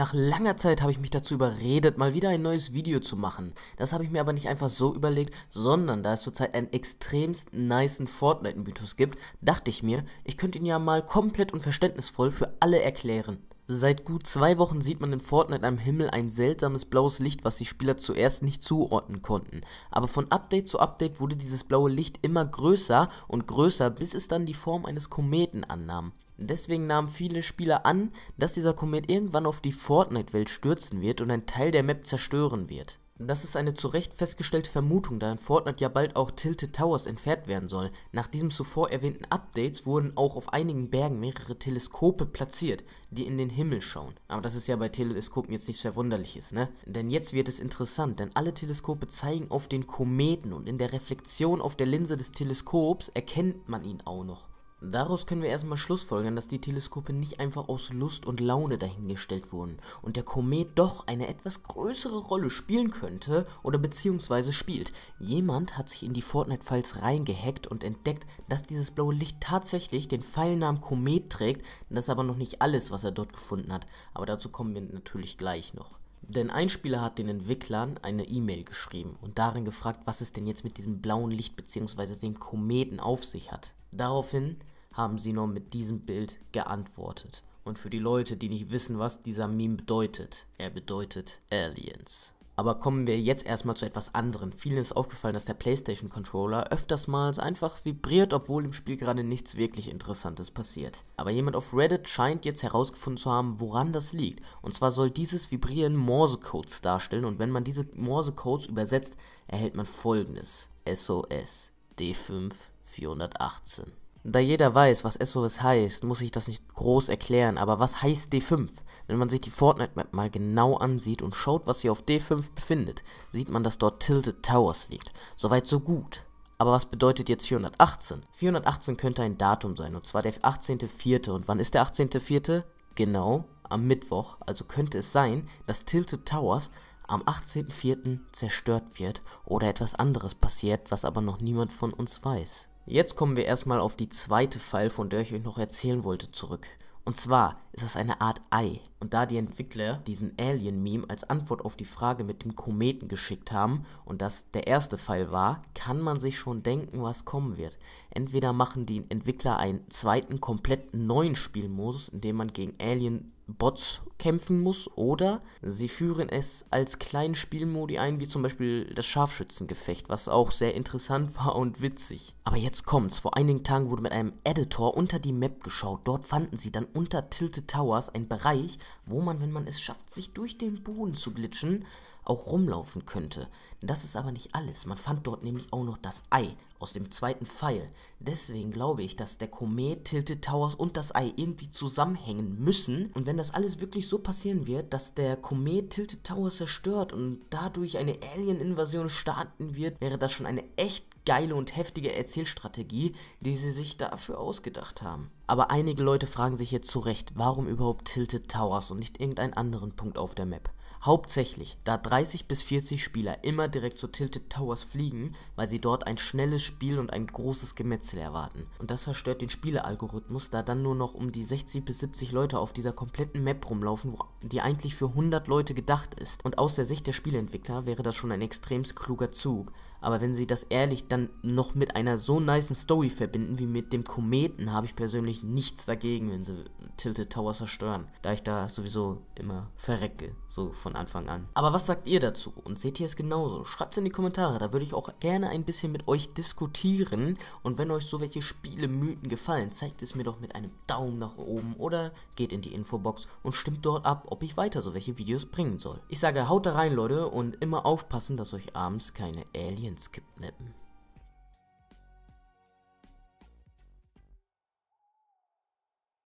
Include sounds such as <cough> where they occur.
Nach langer Zeit habe ich mich dazu überredet, mal wieder ein neues Video zu machen. Das habe ich mir aber nicht einfach so überlegt, sondern da es zurzeit einen extremst niceen Fortnite-Mythos gibt, dachte ich mir, ich könnte ihn ja mal komplett und verständnisvoll für alle erklären. Seit gut zwei Wochen sieht man in Fortnite am Himmel ein seltsames blaues Licht, was die Spieler zuerst nicht zuordnen konnten. Aber von Update zu Update wurde dieses blaue Licht immer größer und größer, bis es dann die Form eines Kometen annahm. Deswegen nahmen viele Spieler an, dass dieser Komet irgendwann auf die Fortnite-Welt stürzen wird und einen Teil der Map zerstören wird. Das ist eine zu Recht festgestellte Vermutung, da in Fortnite ja bald auch Tilted Towers entfernt werden soll. Nach diesem zuvor erwähnten Updates wurden auch auf einigen Bergen mehrere Teleskope platziert, die in den Himmel schauen. Aber das ist ja bei Teleskopen jetzt nichts Verwunderliches, ne? Denn jetzt wird es interessant, denn alle Teleskope zeigen auf den Kometen und in der Reflexion auf der Linse des Teleskops erkennt man ihn auch noch. Daraus können wir erstmal schlussfolgern, dass die Teleskope nicht einfach aus Lust und Laune dahingestellt wurden und der Komet doch eine etwas größere Rolle spielen könnte oder beziehungsweise spielt. Jemand hat sich in die Fortnite-Files reingehackt und entdeckt, dass dieses blaue Licht tatsächlich den Pfeilnamen Komet trägt. Das ist aber noch nicht alles, was er dort gefunden hat. Aber dazu kommen wir natürlich gleich noch. Denn ein Spieler hat den Entwicklern eine E-Mail geschrieben und darin gefragt, was es denn jetzt mit diesem blauen Licht bzw. dem Kometen auf sich hat. Daraufhin haben sie noch mit diesem Bild geantwortet. Und für die Leute, die nicht wissen, was dieser Meme bedeutet, er bedeutet Aliens. Aber kommen wir jetzt erstmal zu etwas anderem. Vielen ist aufgefallen, dass der PlayStation Controller öfters mal einfach vibriert, obwohl im Spiel gerade nichts wirklich Interessantes passiert. Aber jemand auf Reddit scheint jetzt herausgefunden zu haben, woran das liegt. Und zwar soll dieses Vibrieren Morse-Codes darstellen und wenn man diese Morse-Codes übersetzt, erhält man folgendes: SOS D5 418. Da jeder weiß, was SOS heißt, muss ich das nicht groß erklären, aber was heißt D5? Wenn man sich die Fortnite-Map mal genau ansieht und schaut, was sich auf D5 befindet, sieht man, dass dort Tilted Towers liegt. Soweit so gut. Aber was bedeutet jetzt 418? 418 könnte ein Datum sein, und zwar der 18.04. Und wann ist der 18.04.? Genau, am Mittwoch. Also könnte es sein, dass Tilted Towers am 18.04. zerstört wird oder etwas anderes passiert, was aber noch niemand von uns weiß. Jetzt kommen wir erstmal auf die zweite Fall, von der ich euch noch erzählen wollte, zurück. Und zwar ist das eine Art Ei. Und da die Entwickler diesen Alien-Meme als Antwort auf die Frage mit dem Kometen geschickt haben und das der erste Fall war, kann man sich schon denken, was kommen wird. Entweder machen die Entwickler einen zweiten, komplett neuen Spielmodus, in dem man gegen Alien Bots kämpfen muss oder sie führen es als kleinen Spielmodi ein, wie zum Beispiel das Scharfschützengefecht, was auch sehr interessant <laughs> war und witzig. Aber jetzt kommt's, vor einigen Tagen wurde mit einem Editor unter die Map geschaut. Dort fanden sie dann unter Tilted Towers einen Bereich, wo man, wenn man es schafft, sich durch den Boden zu glitschen, auch rumlaufen könnte. Das ist aber nicht alles. Man fand dort nämlich auch noch das Ei, aus dem zweiten Pfeil. Deswegen glaube ich, dass der Komet, Tilted Towers und das Ei irgendwie zusammenhängen müssen. Und wenn das alles wirklich so passieren wird, dass der Komet Tilted Towers zerstört und dadurch eine Alien-Invasion starten wird, wäre das schon eine echt geile und heftige Erzählstrategie, die sie sich dafür ausgedacht haben. Aber einige Leute fragen sich jetzt zu Recht, warum überhaupt Tilted Towers und nicht irgendeinen anderen Punkt auf der Map? Hauptsächlich, da 30 bis 40 Spieler immer direkt zu Tilted Towers fliegen, weil sie dort ein schnelles Spiel und ein großes Gemetzel erwarten. Und das zerstört den Spielealgorithmus, da dann nur noch um die 60 bis 70 Leute auf dieser kompletten Map rumlaufen, die eigentlich für 100 Leute gedacht ist. Und aus der Sicht der Spieleentwickler wäre das schon ein extrem kluger Zug. Aber wenn sie das ehrlich dann noch mit einer so niceen Story verbinden wie mit dem Kometen, habe ich persönlich nichts dagegen, wenn sie Tilted Tower zerstören, da ich da sowieso immer verrecke, so von Anfang an. Aber was sagt ihr dazu? Und seht ihr es genauso? Schreibt es in die Kommentare, da würde ich auch gerne ein bisschen mit euch diskutieren. Und wenn euch so welche Spiele, Mythen gefallen, zeigt es mir doch mit einem Daumen nach oben oder geht in die Infobox und stimmt dort ab, ob ich weiter so welche Videos bringen soll. Ich sage, haut da rein, Leute, und immer aufpassen, dass euch abends keine Aliens kidnappen.